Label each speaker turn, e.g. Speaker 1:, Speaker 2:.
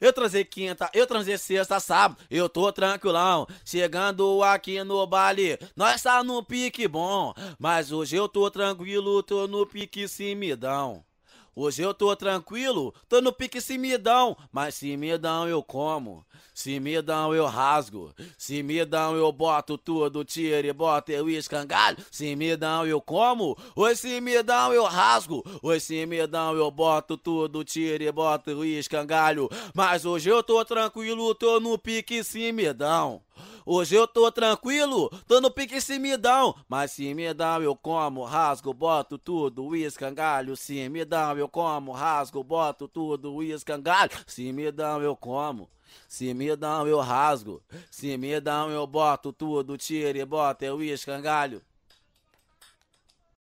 Speaker 1: Eu transei quinta, eu transei sexta, sábado, eu tô tranquilão. Chegando aqui no baile, nós tá no pique bom. Mas hoje eu tô tranquilo, tô no pique simidão. Hoje eu tô tranquilo, tô no pique simidão, mas se me dão eu como, se me dão eu rasgo, se me dão eu boto tudo, tiro e boto eu escangalho, se me dão eu como, hoje se me dão eu rasgo, hoje se me dão eu boto tudo, tiro e boto eu escangalho, mas hoje eu tô tranquilo, tô no pique simidão. Hoje eu tô tranquilo, tô no pique simidão. Mas simidão eu como, rasgo, boto tudo, escangalho. Simidão eu como, rasgo, boto tudo, escangalho. Simidão eu como. Se me dão, eu rasgo. Se me dão, eu boto tudo, tiro e bota, eu escangalho.